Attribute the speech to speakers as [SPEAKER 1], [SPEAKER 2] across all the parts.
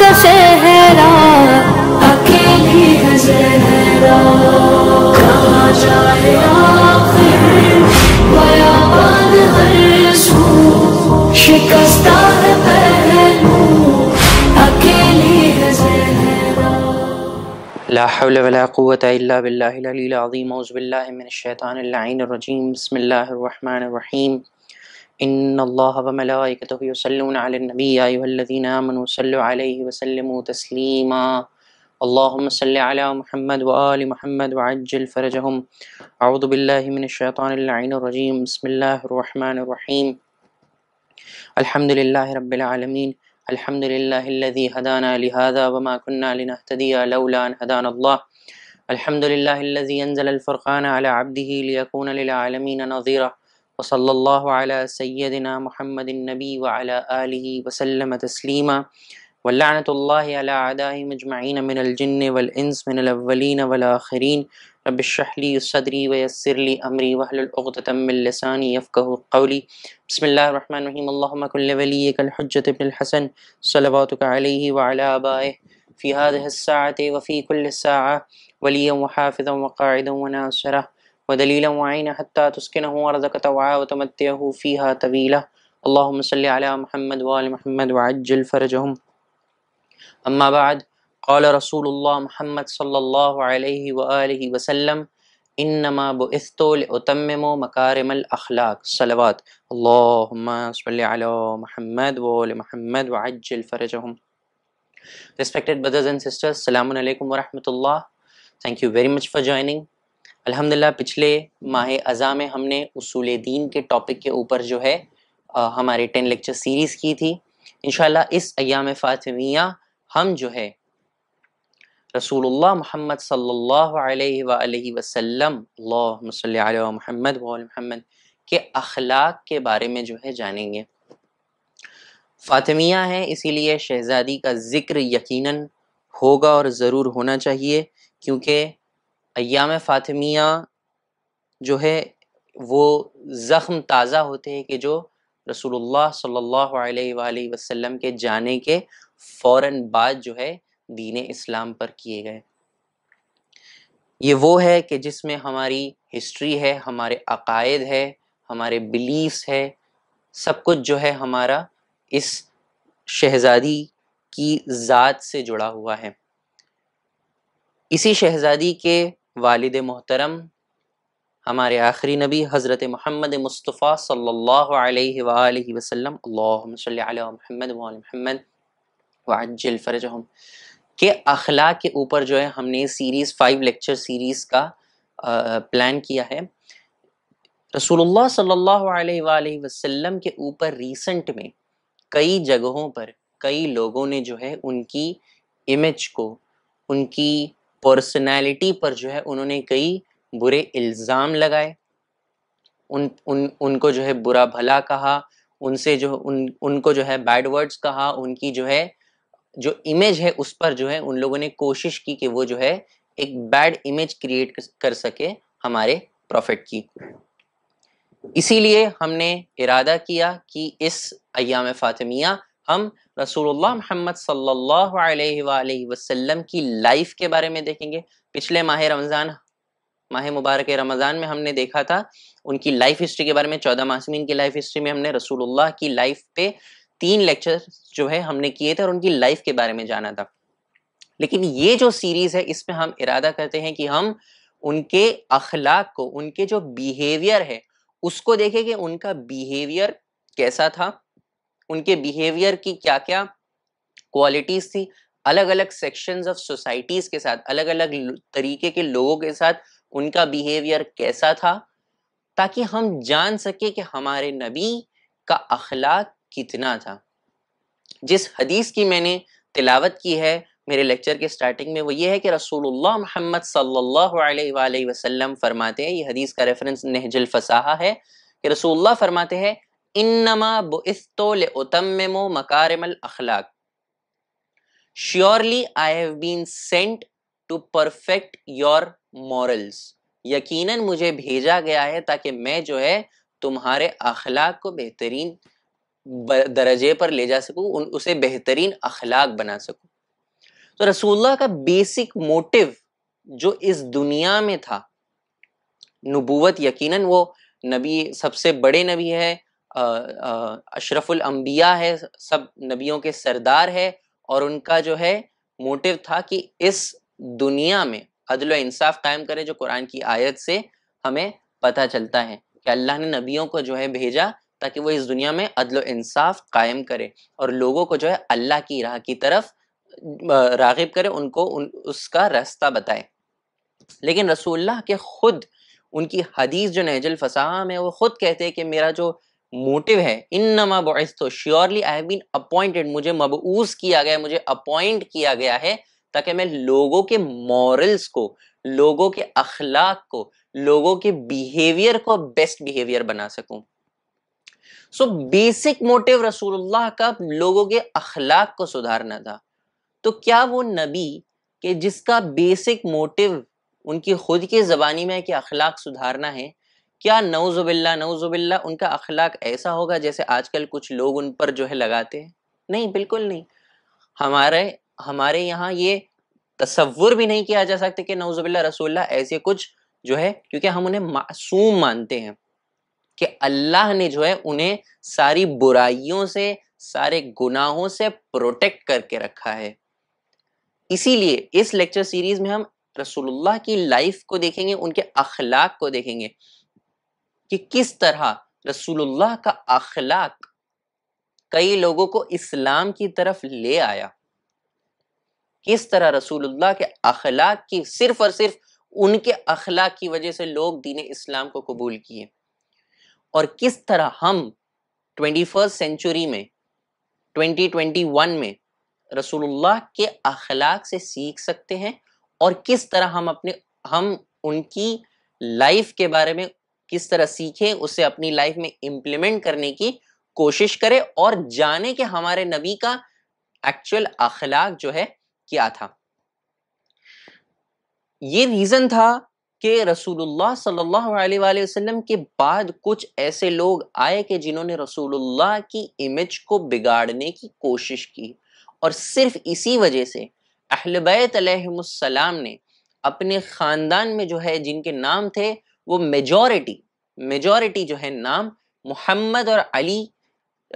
[SPEAKER 1] का शहरा अकेली है जहरा कहाँ जाए आखिर बयाबान हर सू शिकस्ता है पहलू अकेली है जहरा ला हौल वला कुव्वत इल्ला बिल्लाहिल अलील अज़ीम औज़ु बिल्लाहि मिनश शैतानिर रजीम बिस्मिल्लाहिर रहमानिर रहीम إن الله وملائكته يصلون على النبي يا أيها الذين آمنوا صلوا عليه وسلموا تسليما اللهم صل على محمد وآل محمد وعجل فرجهم أعوذ بالله من الشيطان اللعين الرجيم بسم الله الرحمن الرحيم الحمد لله رب العالمين الحمد لله الذي هدانا لهذا وما كنا لنهتدي لولا أن هدانا الله الحمد لله الذي أنزل الفرقان على عبده ليكون للعالمين نظيرا وصلى الله على سيدنا محمد النبي وعلى آله وسلم تسليما واللعنة الله على عداه مجمعين من الجن والإنس من الأولين والآخرين رب اشرح لي صدري ويسر لي أمري وهل عقدة من لساني يفقه قولي بسم الله الرحمن الرحيم اللهم كن لوليك الحجة بن الحسن صلواتك عليه وعلى آبائه في هذه الساعة وفي كل ساعة وليا وحافظا وقاعدا وناصرا ودليلا وعينا حتى تسكنه أرضك توعا وتمتعه فيها طويلة اللهم صل على محمد وآل محمد وعجل فرجهم أما بعد قال رسول الله محمد صلى الله عليه وآله وسلم إنما بعثت لأتمم مكارم الأخلاق صلوات اللهم صل على محمد وآل محمد وعجل فرجهم Respected brothers and sisters, Assalamu alaikum wa rahmatullah. Thank you very much for joining. अल्हम्दुलिल्लाह पिछले माह अज़ा में हमने उसूल दीन के टॉपिक के ऊपर जो है आ, हमारे टेन लेक्चर सीरीज़ की थी इन इस अयाम फ़ातमिया हम जो है रसूलुल्लाह मोहम्मद सल्लल्लाहु अलैहि मोहम्मद मोहम्मद के अखलाक के बारे में जो है जानेंगे फातमिया है इसीलिए शहज़ादी का ज़िक्र यकीनन होगा और ज़रूर होना चाहिए क्योंकि अयाम फ़ातिमिया जो है वो ज़ख्म ताज़ा होते हैं कि जो रसूलुल्लाह सल्लल्लाहु अलैहि वसल्लम के जाने के फ़ौर बाद जो है दीन इस्लाम पर किए गए ये वो है कि जिसमें हमारी हिस्ट्री है हमारे अकायद है हमारे बिलीव्स है सब कुछ जो है हमारा इस शहज़ादी की ज़ात से जुड़ा हुआ है इसी शहज़ादी के वालिद मोहतरम हमारे आखिरी नबी हज़रत महमद मुस्तफ़ा सल्लल्लाहु महमद महमद के अखला के ऊपर जो है हमने सीरीज़ फाइव लेक्चर सीरीज़ का प्लान किया है रसूलुल्लाह सल्लल्लाहु अलैहि वसल्लम के ऊपर रीसेंट में कई जगहों पर कई लोगों ने जो है उनकी इमेज को उनकी पर्सनैलिटी पर जो है उन्होंने कई बुरे इल्ज़ाम लगाए उन उन उनको जो है बुरा भला कहा उनसे जो उन उनको जो है बैड वर्ड्स कहा उनकी जो है जो इमेज है उस पर जो है उन लोगों ने कोशिश की कि वो जो है एक बैड इमेज क्रिएट कर सके हमारे प्रॉफिट की इसीलिए हमने इरादा किया कि इस अयाम फातिमिया हम रसूलुल्लाह मोहम्मद सल्लल्लाहु अलैहि वसल्लम की लाइफ के बारे में देखेंगे पिछले माह रमज़ान माह मुबारक रमज़ान में हमने देखा था उनकी लाइफ हिस्ट्री के बारे में चौदह मासमीन की लाइफ हिस्ट्री में हमने रसूलुल्लाह की लाइफ पे तीन लेक्चर जो है हमने किए थे और उनकी लाइफ के बारे में जाना था लेकिन ये जो सीरीज़ है इसमें हम इरादा करते हैं कि हम उनके अखलाक को उनके जो बिहेवियर है उसको देखें कि उनका बिहेवियर कैसा था उनके बिहेवियर की क्या क्या क्वालिटीज थी अलग अलग सेक्शंस ऑफ सोसाइटीज के साथ अलग अलग तरीके के लोगों के साथ उनका बिहेवियर कैसा था ताकि हम जान सके कि हमारे नबी का अखलाक कितना था जिस हदीस की मैंने तिलावत की है मेरे लेक्चर के स्टार्टिंग में वो ये है कि रसूलुल्लाह मोहम्मद सल्लल्लाहु अलैहि वसल्लम फरमाते हैं ये हदीस का रेफरेंस नहजल फसाहा है कि रसूलुल्लाह फरमाते हैं इन्नमा अखलाक surely I have been sent to perfect your morals यकीनन मुझे भेजा गया है ताकि मैं जो है तुम्हारे अखलाक को बेहतरीन दर्जे पर ले जा सकूं उन उसे बेहतरीन अखलाक बना सकूं तो रसूलुल्लाह का बेसिक मोटिव जो इस दुनिया में था नबूवत यकीनन वो नबी सबसे बड़े नबी है अशरफुल अम्बिया है सब नबियों के सरदार है और उनका जो है मोटिव था कि इस दुनिया में अदल इंसाफ कायम करें जो कुरान की आयत से हमें पता चलता है कि अल्लाह ने नबियों को जो है भेजा ताकि वो इस दुनिया में अदल इंसाफ कायम करे और लोगों को जो है अल्लाह की राह की तरफ रागिब करे उनको उन, उसका रास्ता बताए लेकिन रसूल्लाह के खुद उनकी हदीस जो नहजल फसाह में वो खुद कहते हैं कि मेरा जो मोटिव है इन नमा तो surely I have been appointed मुझे मबूस किया गया मुझे अपॉइंट किया गया है ताकि मैं लोगों के मॉरल्स को लोगों के अखलाक को लोगों के बिहेवियर को बेस्ट बिहेवियर बना सकूं सो बेसिक मोटिव रसूलुल्लाह का लोगों के अखलाक को सुधारना था तो क्या वो नबी के जिसका बेसिक मोटिव उनकी खुद की जबानी में है कि अखलाक सुधारना है क्या नौजुबिल्ला नौजुबिल्ला उनका अखलाक ऐसा होगा जैसे आजकल कुछ लोग उन पर जो है लगाते हैं नहीं बिल्कुल नहीं हमारे हमारे यहाँ ये तस्वुर भी नहीं किया जा सकता कि नौजुबिल्ला रसोल्ला ऐसे कुछ जो है क्योंकि हम उन्हें मासूम मानते हैं कि अल्लाह ने जो है उन्हें सारी बुराइयों से सारे गुनाहों से प्रोटेक्ट करके रखा है इसीलिए इस लेक्चर सीरीज में हम रसूलुल्लाह की लाइफ को देखेंगे उनके अखलाक को देखेंगे कि किस तरह रसूलुल्लाह का अखलाक कई लोगों को इस्लाम की तरफ ले आया किस तरह रसूलुल्लाह के अखलाक की सिर्फ और सिर्फ उनके अखलाक की वजह से लोग दीन इस्लाम को कबूल किए और किस तरह हम ट्वेंटी फर्स्ट सेंचुरी में 2021 में रसूलुल्लाह के अखलाक से सीख सकते हैं और किस तरह हम अपने हम उनकी लाइफ के बारे में किस तरह सीखे उसे अपनी लाइफ में इम्प्लीमेंट करने की कोशिश करें और जाने कि हमारे नबी का एक्चुअल अखलाक जो है क्या था ये रीजन था कि रसूलुल्लाह सल्लल्लाहु अलैहि वसल्लम के बाद कुछ ऐसे लोग आए कि जिन्होंने रसूलुल्लाह की इमेज को बिगाड़ने की कोशिश की और सिर्फ इसी वजह से अहलबैत ने अपने ख़ानदान में जो है जिनके नाम थे वो मेजॉरिटी मेजॉरिटी जो है नाम मोहम्मद और अली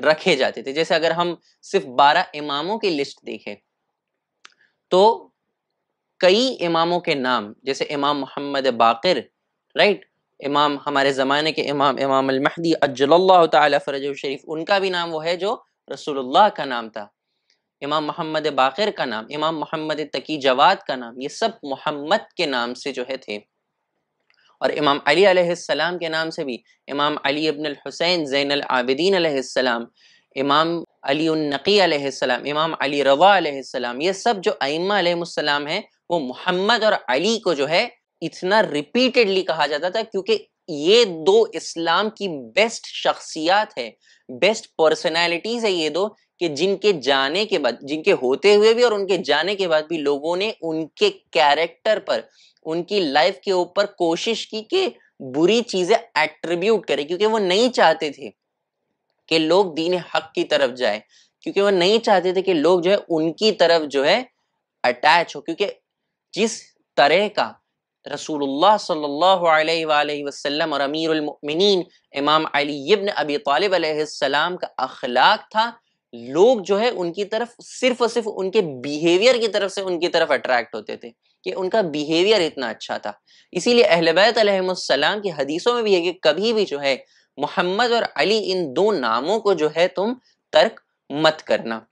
[SPEAKER 1] रखे जाते थे जैसे अगर हम सिर्फ बारह इमामों की लिस्ट देखें तो कई इमामों के नाम जैसे इमाम मोहम्मद बाकर राइट इमाम हमारे ज़माने के इमाम इमाम अलमहदी अज्जल्लाह ताला फरज शरीफ उनका भी नाम वो है जो रसूलुल्लाह का नाम था इमाम मोहम्मद बाकर का नाम इमाम मोहम्मद तकी जवाद का नाम ये सब मोहम्मद के नाम से जो है थे और इमाम अली अलैहिस्सलाम के नाम से भी इमाम अली इबन हुसैन ज़ैन आबिदीन अलैहिस्सलाम इमाम अली नकी अलैहिस्सलाम इमाम अली रवा अलैहिस्सलाम ये सब जो आइमासलाम हैं वो मोहम्मद और अली को जो है इतना रिपीटेडली कहा जाता था क्योंकि ये दो इस्लाम की बेस्ट शख्सियात है बेस्ट पर्सनैलिटीज है ये दो कि जिनके जाने के बाद जिनके होते हुए भी और उनके जाने के बाद भी लोगों ने उनके कैरेक्टर पर उनकी लाइफ के ऊपर कोशिश की कि बुरी चीजें एट्रीब्यूट करें क्योंकि वो नहीं चाहते थे कि लोग दीन हक की तरफ जाए क्योंकि वो नहीं चाहते थे कि लोग जो है उनकी तरफ जो है अटैच हो क्योंकि जिस तरह का रसूलुल्लाह सल्लल्लाहु अलैहि वसल्लम और अमीरुल मोमिनीन इमाम अली इब्न अबी तालिब सलाम का अखलाक था लोग जो है उनकी तरफ सिर्फ और सिर्फ उनके बिहेवियर की तरफ से उनकी तरफ अट्रैक्ट होते थे कि उनका बिहेवियर इतना अच्छा था इसीलिए अहलबैतम की हदीसों में भी है कि कभी भी जो है मोहम्मद और अली इन दो नामों को जो है तुम तर्क मत करना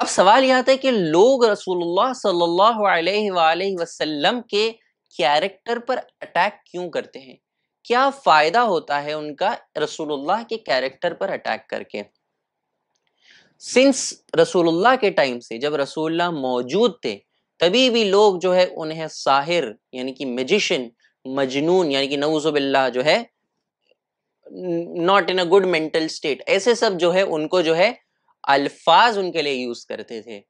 [SPEAKER 1] अब सवाल यह आता है कि लोग रसूलुल्लाह सल्लल्लाहु अलैहि वसल्लम के कैरेक्टर पर अटैक क्यों करते हैं क्या फायदा होता है उनका रसूलुल्लाह के कैरेक्टर पर अटैक करके सिंस रसूलुल्लाह के टाइम से जब रसूलुल्लाह मौजूद थे तभी भी लोग जो है उन्हें साहिर यानी कि मेजिशियन मजनून यानी कि नवजुबिल्ला जो है not in a good mental state ऐसे सब जो है उनको जो है अल्फाज उनके लिए यूज करते थे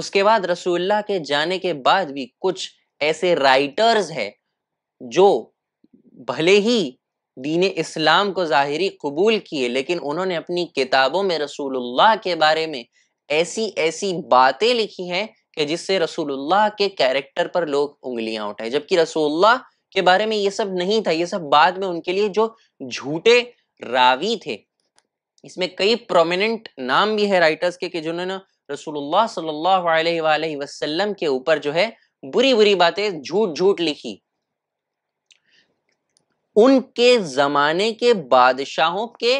[SPEAKER 1] उसके बाद रसूलुल्लाह के जाने के बाद भी कुछ ऐसे राइटर्स है जो भले ही दीन इस्लाम को ज़ाहिरी कबूल किए लेकिन उन्होंने अपनी किताबों में रसूलुल्लाह के बारे में ऐसी ऐसी बातें लिखी हैं कि जिससे रसूलुल्लाह के कैरेक्टर पर लोग उंगलियां उठाए जबकि रसूलुल्लाह के बारे में ये सब नहीं था ये सब बाद में उनके लिए जो झूठे रावी थे इसमें कई प्रोमिनेंट नाम भी है राइटर्स के कि जिन्होंने रसूलुल्लाह सल्लल्लाहु अलैहि वसल्लम के ऊपर जो है बुरी बुरी बातें झूठ झूठ लिखी उनके जमाने के बादशाहों के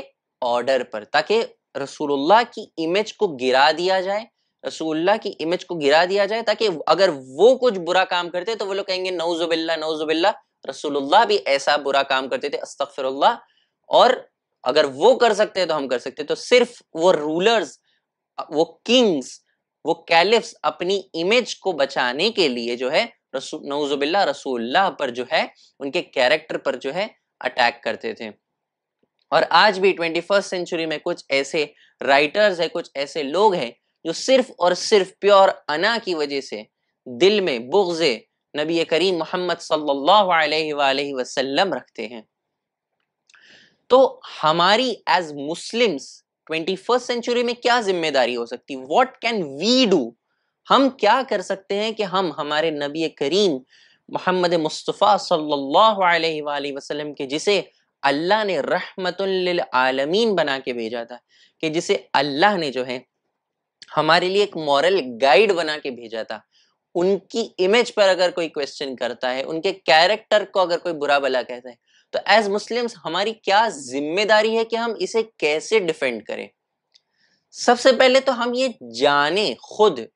[SPEAKER 1] ऑर्डर पर ताकि रसूलुल्लाह की इमेज को गिरा दिया जाए रसूल्ला की इमेज को गिरा दिया जाए ताकि अगर वो कुछ बुरा काम करते तो वो लोग कहेंगे नौजुबिल्ला नौजुबिल्ला रसूलुल्लाह भी ऐसा बुरा काम करते थे अस्तफर और अगर वो कर सकते हैं तो हम कर सकते तो सिर्फ वो रूलर्स वो किंग्स वो कैलिफ्स अपनी इमेज को बचाने के लिए जो है रसू नौजुबिल्ला रसूल्ला पर जो है उनके कैरेक्टर पर जो है अटैक करते थे और आज भी ट्वेंटी फर्स्ट सेंचुरी में कुछ ऐसे राइटर्स है कुछ ऐसे लोग हैं जो सिर्फ और सिर्फ प्योर अना की वजह से दिल में बुग्ज़े नबी करीम मोहम्मद सल्लल्लाहु अलैहि वसल्लम रखते हैं तो हमारी as Muslims twenty first century में क्या जिम्मेदारी हो सकती वॉट कैन वी डू हम क्या कर सकते हैं कि हम हमारे नबी करीम मोहम्मद मुस्तफ़ा सल्लल्लाहु अलैहि वसल्लम के जिसे अल्लाह ने रहमत आलमीन बना के भेजा था कि जिसे अल्लाह ने जो है हमारे लिए एक मॉरल गाइड बना के भेजा था उनकी इमेज पर अगर कोई क्वेश्चन करता है उनके कैरेक्टर को अगर कोई बुरा भला कहता है तो एज मुस्लिम्स हमारी क्या जिम्मेदारी है कि हम इसे कैसे डिफेंड करें सबसे पहले तो हम ये जाने खुद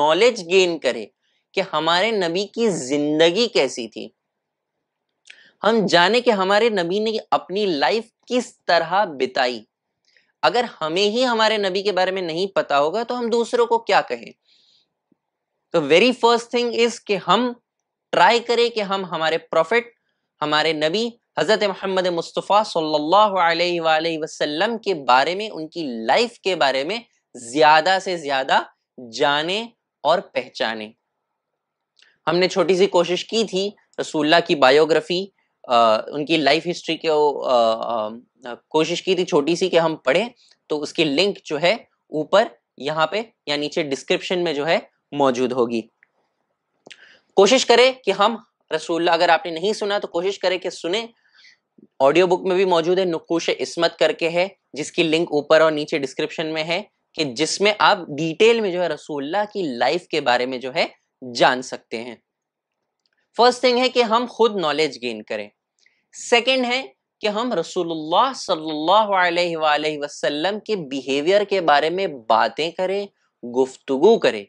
[SPEAKER 1] नॉलेज गेन करें कि हमारे नबी की जिंदगी कैसी थी हम जाने कि हमारे नबी ने अपनी लाइफ किस तरह बिताई अगर हमें ही हमारे नबी के बारे में नहीं पता होगा तो हम दूसरों को क्या कहें तो वेरी फर्स्ट थिंग इज कि हम ट्राई करें कि हम हमारे प्रॉफिट हमारे नबी हज़रत मोहम्मद मुस्तफ़ा सल्लल्लाहु अलैहि वसल्लम के बारे में उनकी लाइफ के बारे में ज़्यादा से ज़्यादा जाने और पहचाने हमने छोटी सी कोशिश की थी रसूल्ला की बायोग्राफी उनकी लाइफ हिस्ट्री को कोशिश की थी छोटी सी कि हम पढ़ें तो उसकी लिंक जो है ऊपर यहाँ पे या नीचे डिस्क्रिप्शन में जो है मौजूद होगी कोशिश करें कि हम रसूल अगर आपने नहीं सुना तो कोशिश करें कि सुने ऑडियो बुक में भी मौजूद है नुकूश इसमत करके है जिसकी लिंक ऊपर और नीचे डिस्क्रिप्शन में है कि जिसमें आप डिटेल में जो है रसूल्ला की लाइफ के बारे में जो है जान सकते हैं फर्स्ट थिंग है कि हम खुद नॉलेज गेन करें सेकंड है कि हम रसूलुल्लाह सल्लल्लाहु अलैहि वसल्लम के बिहेवियर के बारे में बातें करें गुफ्तगु करें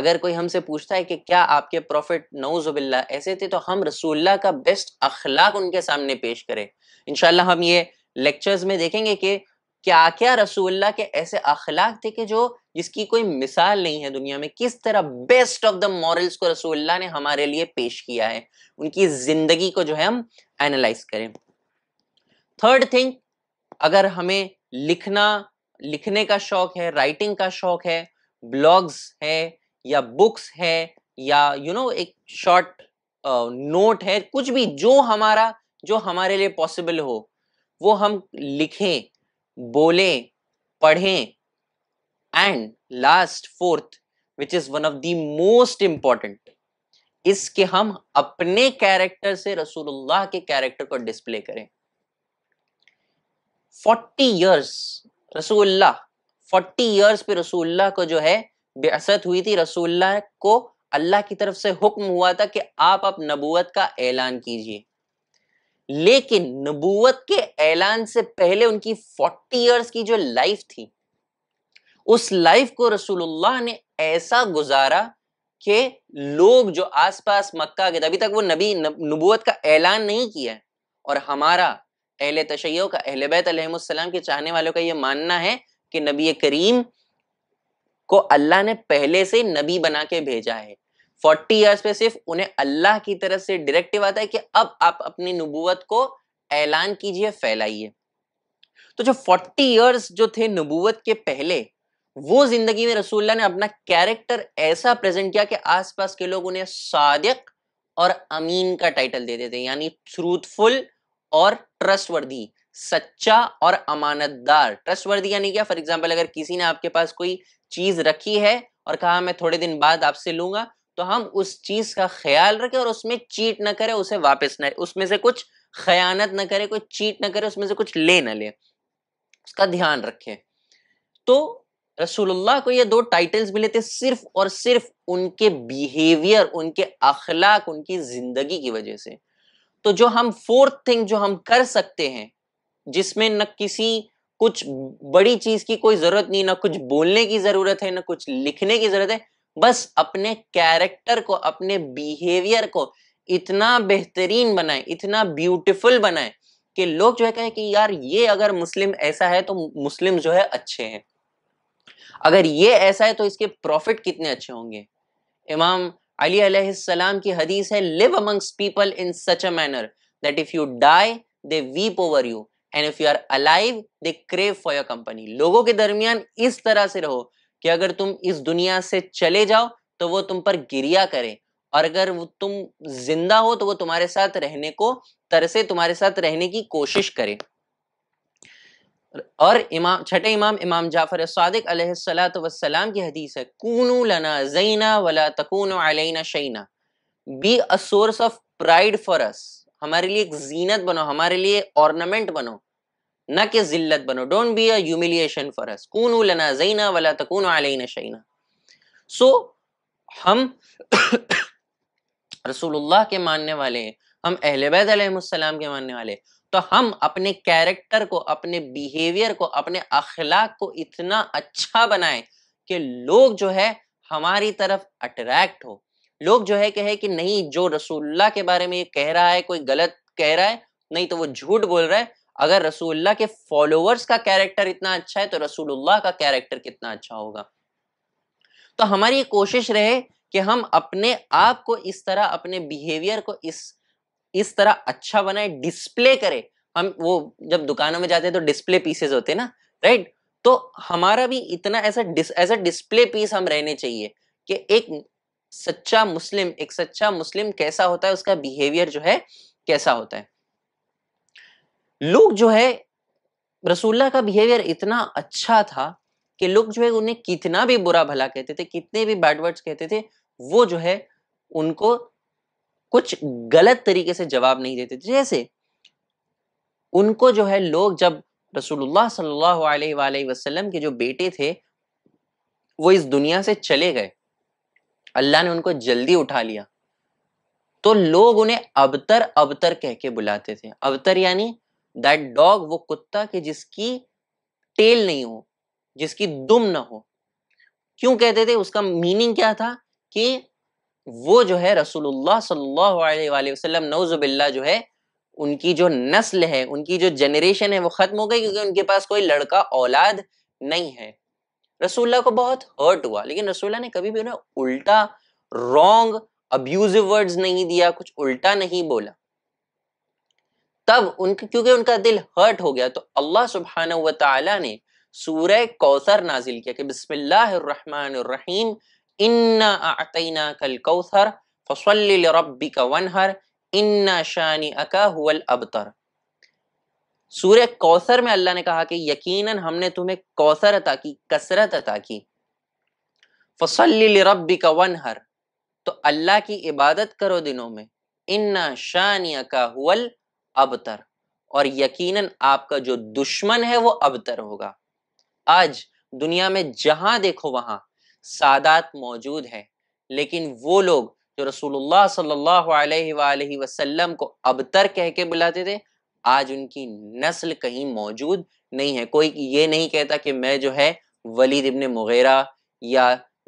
[SPEAKER 1] अगर कोई हमसे पूछता है कि क्या आपके प्रॉफिट नौजुबिल्ला ऐसे थे तो हम रसूलुल्लाह का बेस्ट अखलाक उनके सामने पेश करें इनशाला हम ये लेक्चर्स में देखेंगे कि क्या क्या रसूलुल्लाह के ऐसे अखलाक थे कि जो जिसकी कोई मिसाल नहीं है दुनिया में किस तरह बेस्ट ऑफ द मॉरल्स को रसूल्ला ने हमारे लिए पेश किया है उनकी जिंदगी को जो है हम एनालाइज करें थर्ड थिंग अगर हमें लिखना लिखने का शौक है राइटिंग का शौक है ब्लॉग्स है या बुक्स है या यू you नो know, एक शॉर्ट नोट uh, है कुछ भी जो हमारा जो हमारे लिए पॉसिबल हो वो हम लिखें बोलें पढ़ें and last fourth which is one of the most important इसके हम अपने कैरेक्टर से रसूलुल्लाह के कैरेक्टर को डिस्प्ले करें 40 इयर्स रसूलुल्लाह 40 इयर्स पे रसूलुल्लाह को जो है बेअसत हुई थी रसूलुल्लाह को अल्लाह की तरफ से हुक्म हुआ था कि आप अब नबूवत का ऐलान कीजिए लेकिन नबूवत के ऐलान से पहले उनकी 40 इयर्स की जो लाइफ थी उस लाइफ को रसूलुल्लाह ने ऐसा गुजारा कि लोग जो आसपास मक्का के अभी तक वो नबी नबूत का ऐलान नहीं किया है और हमारा अहल तशैयों का अहल बैतम के चाहने वालों का ये मानना है कि नबी करीम को अल्लाह ने पहले से नबी बना के भेजा है फोर्टी ईयर्स पे सिर्फ उन्हें अल्लाह की तरफ से डायरेक्टिव आता है कि अब आप अपनी नबूवत को ऐलान कीजिए फैलाइए तो जो फोर्टी ईयर्स जो थे नबूवत के पहले वो जिंदगी में रसूल्ला ने अपना कैरेक्टर ऐसा प्रेजेंट किया कि आसपास के लोग उन्हें सादक और अमीन का टाइटल दे देते यानी ट्रूथफुल और ट्रस्टवर्दी सच्चा और अमानतदार ट्रस्टवर्दी यानी क्या फॉर एग्जाम्पल अगर किसी ने आपके पास कोई चीज रखी है और कहा मैं थोड़े दिन बाद आपसे लूंगा तो हम उस चीज का ख्याल रखें और उसमें चीट ना करें उसे वापस ना उसमें से कुछ खयानत ना करें कोई चीट ना करें उसमें से कुछ ले ना ले उसका ध्यान रखें तो रसूलुल्लाह को ये दो टाइटल्स मिले थे सिर्फ और सिर्फ उनके बिहेवियर उनके अखलाक उनकी जिंदगी की वजह से तो जो हम फोर्थ थिंग जो हम कर सकते हैं जिसमें न किसी कुछ बड़ी चीज की कोई जरूरत नहीं ना कुछ बोलने की जरूरत है ना कुछ लिखने की जरूरत है बस अपने कैरेक्टर को अपने बिहेवियर को इतना बेहतरीन बनाए इतना ब्यूटिफुल बनाए कि लोग जो है कहे कि यार ये अगर मुस्लिम ऐसा है तो मुस्लिम जो है अच्छे हैं अगर ये ऐसा है तो इसके प्रॉफिट कितने अच्छे होंगे इमाम अली सलाम की हदीस है live amongst people in such a manner that if you die they weep over you and if you are alive they crave for your company लोगों के दरमियान इस तरह से रहो कि अगर तुम इस दुनिया से चले जाओ तो वो तुम पर गिरिया करे और अगर वो तुम जिंदा हो तो वो तुम्हारे साथ रहने को तरसे तुम्हारे साथ रहने की कोशिश करे और इमाम छठे इमाम इमाम जाफर सदक सलाम की हदीस है कूनू लना जैना वला तकून अलैना शैना be a source of pride for us हमारे लिए एक जीनत बनो हमारे लिए ऑर्नामेंट बनो न कि जिल्लत बनो don't be a humiliation for us कूनू लना जैना वला तकून अलैना शैना सो हम रसूलुल्लाह के मानने वाले हम अहले बैत के मानने वाले हैं तो हम अपने कैरेक्टर को अपने बिहेवियर को अपने अखलाक को इतना अच्छा बनाए कि लोग जो है हमारी तरफ अट्रैक्ट हो लोग जो है कहे कि नहीं जो रसूल्ला के बारे में ये कह रहा है कोई गलत कह रहा है नहीं तो वो झूठ बोल रहा है अगर रसूल्ला के फॉलोअर्स का कैरेक्टर इतना अच्छा है तो रसूल्लाह का कैरेक्टर कितना अच्छा होगा तो हमारी कोशिश रहे कि हम अपने आप को इस तरह अपने बिहेवियर को इस इस तरह अच्छा बनाए डिस्प्ले करे हम वो जब दुकानों में जाते हैं तो डिस्प्ले पीसेस होते हैं ना राइट तो हमारा भी इतना ऐसा ऐसा डिस्प्ले पीस हम रहने चाहिए कि एक सच्चा मुस्लिम एक सच्चा मुस्लिम कैसा होता है उसका बिहेवियर जो है कैसा होता है लोग जो है रसूल्ला का बिहेवियर इतना अच्छा था कि लोग जो है उन्हें कितना भी बुरा भला कहते थे कितने भी बैड वर्ड्स कहते थे वो जो है उनको कुछ गलत तरीके से जवाब नहीं देते जैसे उनको जो है लोग जब रसूलुल्लाह सल्लल्लाहु अलैहि वसल्लम के जो बेटे थे वो इस दुनिया से चले गए अल्लाह ने उनको जल्दी उठा लिया तो लोग उन्हें अबतर अबतर कह के बुलाते थे अबतर यानी दैट डॉग वो कुत्ता के जिसकी टेल नहीं हो जिसकी दुम ना हो क्यों कहते थे उसका मीनिंग क्या था कि वो जो है रसूलुल्लाह सल्लल्लाहु अलैहि वसल्लम नौजुबिल्ला जो है उनकी जो नस्ल है उनकी जो जनरेशन है वो खत्म हो गई क्योंकि उनके पास कोई लड़का औलाद नहीं है रसूल्ला को बहुत हर्ट हुआ लेकिन रसूल्ला ने कभी भी उन्हें उल्टा रॉन्ग अब्यूजिव वर्ड्स नहीं दिया कुछ उल्टा नहीं बोला तब उन क्योंकि उनका दिल हर्ट हो गया तो अल्लाह सुबहाना ने सूरह कौसर नाजिल किया कि बिस्मिल्लाहिर्रहमानिर्रहीम इन्ना अतना कल कौथर फसल रबी का वनहर इन्ना शानी अका अबतर सूर्य कौसर में अल्लाह ने कहा कि यकीनन हमने तुम्हें कौसर अता की कसरत अता की फसल रबी का वनहर तो अल्लाह की इबादत करो दिनों में इन्ना शानिया का हुल अबतर और यकीनन आपका जो दुश्मन है वो अबतर होगा आज दुनिया में जहां देखो वहां सादात मौजूद हैं लेकिन वो लोग जो रसूलुल्लाह सल्लल्लाहु अलैहि वसल्लम को अबतर कह के बुलाते थे आज उनकी नस्ल कहीं मौजूद नहीं है कोई ये नहीं कहता कि मैं जो है वलीद इब्ने मुगैरा या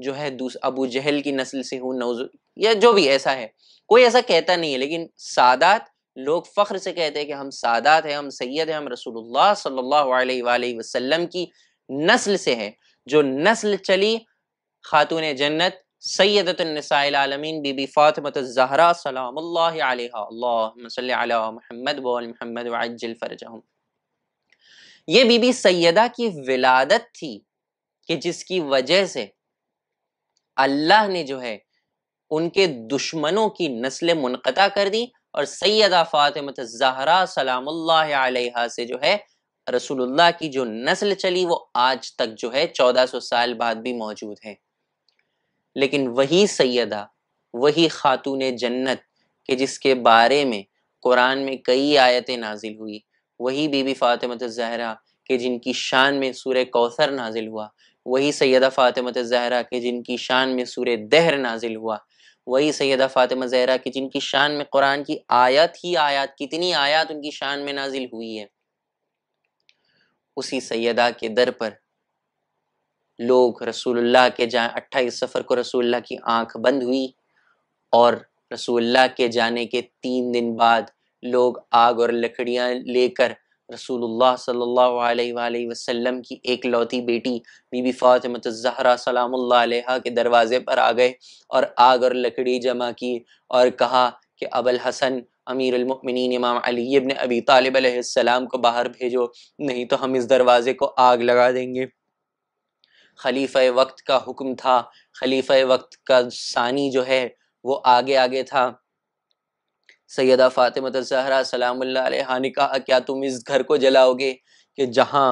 [SPEAKER 1] जो है अबू जहल की नस्ल से हूँ नवज या जो भी ऐसा है कोई ऐसा कहता नहीं है लेकिन सादात लोग फ़ख्र से कहते हैं कि हम सादात हैं हम सैयद हैं हम रसूलुल्लाह सल्लल्लाहु अलैहि वसल्लम की नस्ल से हैं जो नस्ल चली खातून जन्नत सैदतमीन बीबी फातमत सलाम ये बीबी सैदा की विलादत थी कि जिसकी वजह से अल्लाह ने जो है उनके दुश्मनों की नस्ल मुनक़ा कर दी और सैदा फ़ातमत ज़हरा सलाम से जो है रसूलुल्लाह की जो नस्ल चली वो आज तक जो है 1400 साल बाद भी मौजूद है लेकिन वही सैदा वही खातून जन्नत के जिसके बारे में कुरान में कई आयतें नाजिल हुई वही बीबी फ़ातिमत ज़हरा के जिनकी शान में सूर कौसर नाजिल हुआ वही सैदा फ़ातिमत ज़हरा के जिनकी शान में सूर दहर नाजिल हुआ वही सैदा फ़ातिमा ज़हरा की जिनकी शान में कुरान की आयत ही आयत कितनी आयत उनकी शान में नाजिल हुई है उसी सैदा के दर पर लोग रसूलुल्लाह के जा अट्ठाईस सफ़र को रसूलुल्लाह की आंख बंद हुई और रसूलुल्लाह के जाने के तीन दिन बाद लोग आग और लकड़ियाँ लेकर रसूलुल्लाह सल्लल्लाहु अलैहि वसल्लम की एक लौती बेटी बीबी फातिमत ज़हरा सलामुल्लाह अलैहा के दरवाज़े पर आ गए और आग और लकड़ी जमा की और कहा कि अबल हसन अमीरमिन इमाम अली इबन अबी तालिब को बाहर भेजो नहीं तो हम इस दरवाज़े को आग लगा देंगे खलीफ़ वक्त का हुक्म था खलीफ़ वक्त का सानी जो है वो आगे आगे था सैदा फ़ातिमत तो जहरा सलाम ने कहा क्या तुम इस घर को जलाओगे कि जहाँ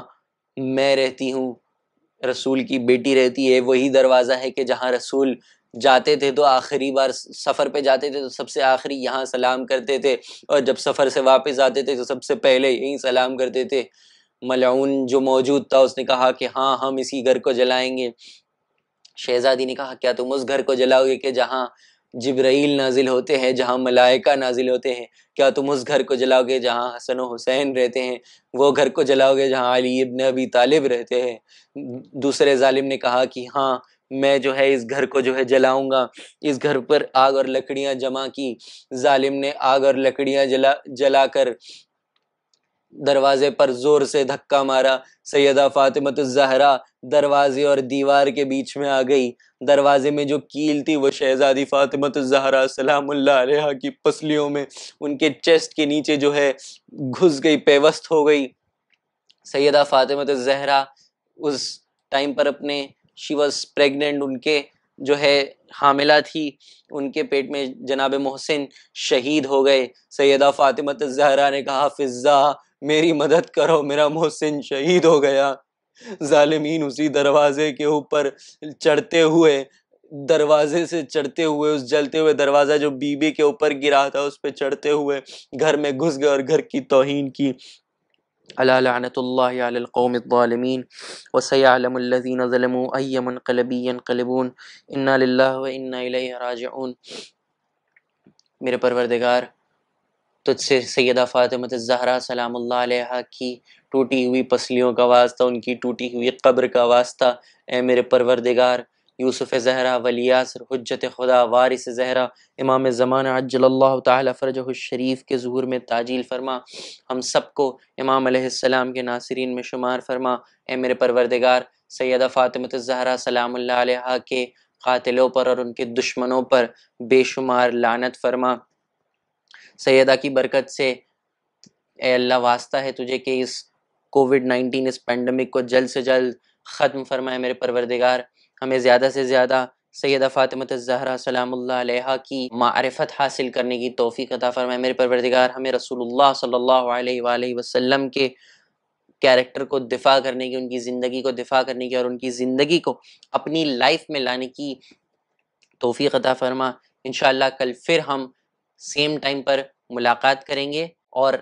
[SPEAKER 1] मैं रहती हूँ रसूल की बेटी रहती है वही दरवाज़ा है कि जहाँ रसूल जाते थे तो आखिरी बार सफ़र पे जाते थे तो सबसे आखिरी यहाँ सलाम करते थे और जब सफ़र से वापस आते थे तो सबसे पहले यहीं सलाम करते थे मलाउन जो मौजूद था उसने कहा कि हाँ हम इसी घर को जलाएंगे शहजादी ने कहा क्या तुम उस घर को जलाओगे कि जहाँ जिब्राइल नाजिल होते हैं जहाँ मलाइका नाजिल होते हैं क्या तुम उस घर को जलाओगे जहाँ हसन हुसैन रहते हैं वो घर को जलाओगे जहाँ अली इब्न अबी तालिब रहते हैं दूसरे ालिम ने कहा कि हाँ मैं जो है इस घर को जो है जलाऊंगा इस घर पर आग और लकड़ियां जमा की जालिम ने आग और लकड़ियां जला जलाकर दरवाजे पर जोर से धक्का मारा सैदा फातिमत जहरा दरवाजे और दीवार के बीच में आ गई दरवाजे में जो कील थी वो शहजादी फातिमत जहरा सलामुल्ला की पसलियों में उनके चेस्ट के नीचे जो है घुस गई पेवस्त हो गई सैदा फातिमत जहरा उस टाइम पर अपने शी वॉज प्रेगनेंट उनके जो है हामिला थी उनके पेट में जनाब मोहसिन शहीद हो गए सैदा फातिमत जहरा ने कहा फिज़ा मेरी मदद करो मेरा मोहसिन शहीद हो गया जालिमीन उसी दरवाजे के ऊपर चढ़ते हुए दरवाजे से चढ़ते हुए उस जलते हुए दरवाज़ा जो बीबी के ऊपर गिरा था उस पर चढ़ते हुए घर में घुस गए और घर की तोहन की अलातौमदालमीन व कलबीन इन्ना व मेरे परवरदगार तुझसे सैदा फातिमत जहरा सलाम की टूटी हुई पसलियों का वास्ता उनकी टूटी हुई कब्र का वास्ता ए मेरे परवरदिगार यूसुफ़ जहरा वलियासर हजत खुदा वारिस जहरा इमाम ज़मान तरज शरीफ के जहूर में ताजील फ़रमा हम सब को इमाम के नासरीन में शुमार फ़रमा ए मेरे परवरदिगार सैदा फ़ातिमत जहरा सलाम के कातिलों पर और उनके दुश्मनों पर बेशुमार लानत फरमा सैदा की बरकत से ए अल्लाह वास्ता है तुझे कि इस कोविड नाइन्टीन इस पेंडेमिक को जल्द से जल्द ख़त्म फरमाए मेरे परवरदिगार हमें ज़्यादा से ज़्यादा सैदा फ़ातिमत ज़हरा सलाम्ला की मारफत हासिल करने की तोफ़ी अदा फ़रमाए मेरे परवरदिगार हमें रसूलुल्लाह सल्ला अलैहि के कैरेक्टर को दिफा करने की उनकी ज़िंदगी को दिफा करने की और उनकी ज़िंदगी को अपनी लाइफ में लाने की तोफ़ी अदा फ़रमा इन कल फिर हम सेम टाइम पर मुलाकात करेंगे और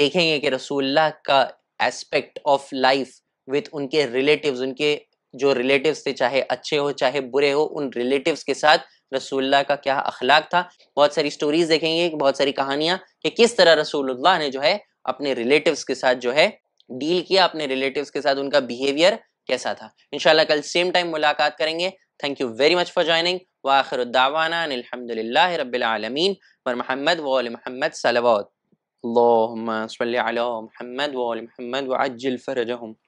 [SPEAKER 1] देखेंगे कि रसूल्ला का एस्पेक्ट ऑफ लाइफ विथ उनके रिलेटिव्स उनके जो रिलेटिव्स थे चाहे अच्छे हो चाहे बुरे हो उन रिलेटिव्स के साथ रसूल्ला का क्या अखलाक था बहुत सारी स्टोरीज देखेंगे बहुत सारी कहानियां कि किस तरह रसूल्ला ने जो है अपने रिलेटिव्स के साथ जो है डील किया अपने रिलेटिव्स के साथ उनका बिहेवियर कैसा था इनशाला कल सेम टाइम मुलाकात करेंगे thank you very much for joining واخر الدعوانا ان الحمد لله رب العالمين ولمحمد وال محمد صلوات اللهم صل على محمد وال محمد وعجل فرجهم